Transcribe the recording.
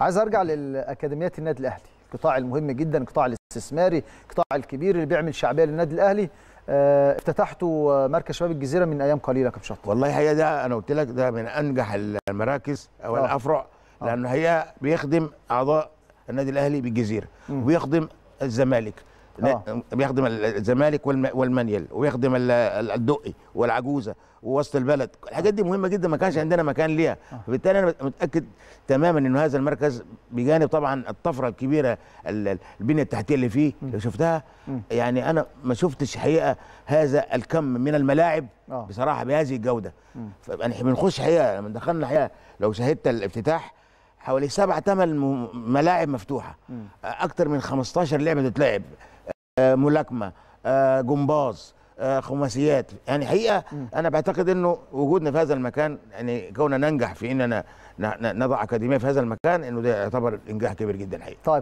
عايز ارجع للاكاديميات النادي الاهلي القطاع المهم جدا القطاع الاستثماري القطاع الكبير اللي بيعمل شعبيه للنادي الاهلي آه، افتتحتوا مركز شباب الجزيره من ايام قليله يا كابتن شطه والله الحقيقه ده انا قلت لك ده من انجح المراكز او أوه. الافرع لانه هي بيخدم اعضاء النادي الاهلي بالجزيره وبيخدم الزمالك آه. بيخدم الزمالك والمنيل ويخدم الدقي والعجوزه ووسط البلد الحاجات دي مهمه جدا ما كانش عندنا مكان ليها آه. فبالتالي انا متاكد تماما انه هذا المركز بجانب طبعا الطفره الكبيره البنيه التحتيه اللي فيه م. اللي شفتها م. يعني انا ما شفتش حقيقه هذا الكم من الملاعب آه. بصراحه بهذه الجوده فاحنا يعني بنخش حقيقه لما دخلنا الحقيقه لو شاهدت الافتتاح حوالي سبع ثمان ملاعب مفتوحه اكثر من 15 لعبه تتلعب آه، ملاكمه آه، جمباز آه، خماسيات يعني حقيقه انا بعتقد انه وجودنا في هذا المكان يعني كوننا ننجح في اننا نضع اكاديميه في هذا المكان انه ده يعتبر انجاح كبير جدا حقيقه طيب.